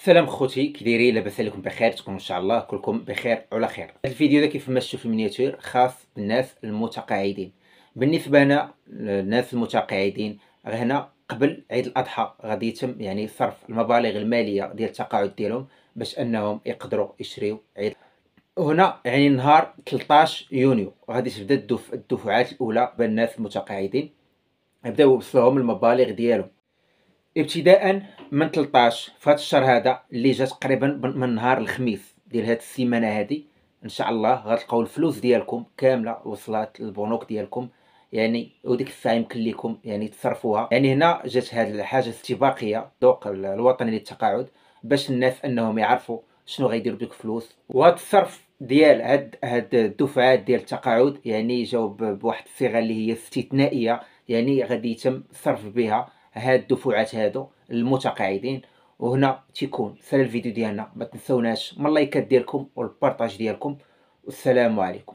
السلام خوتي كي دايرين لاباس عليكم بخير تكونوا ان شاء الله كلكم بخير وعلى خير هذا الفيديو هذا كيف ما شفتوا في المينياتور خاص بالناس المتقاعدين بالنسبه لنا الناس المتقاعدين هنا قبل عيد الاضحى غادي يتم يعني صرف المبالغ الماليه ديال التقاعد ديالهم باش انهم يقدروا يشريو عيد هنا يعني نهار 13 يونيو غادي تبدا الدفعات الاولى بالناس المتقاعدين يبداو يوصلوهم المبالغ ديالهم ابتداء من 13 في هذا الشهر هذا اللي جا تقريبا من نهار الخميس ديال هاد السيمانه هادي ان شاء الله غتلقاو الفلوس ديالكم كامله وصلات للبنوك ديالكم يعني وديك الساعه يمكن لكم يعني تصرفوها يعني هنا جات هاد الحاجه استباقيه دوق الوطني للتقاعد باش الناس انهم يعرفوا شنو غيديروا بديك الفلوس وهاد الصرف ديال هاد هاد الدفعات ديال التقاعد يعني جاوب بواحد الصيغه اللي هي استثنائيه يعني غادي يتم الصرف بها هاد الدفعات هادو المتقاعدين وهنا تيكون سهل الفيديو ديالنا ما تنساوناش من اللايكات ديالكم والبارطاج ديالكم والسلام عليكم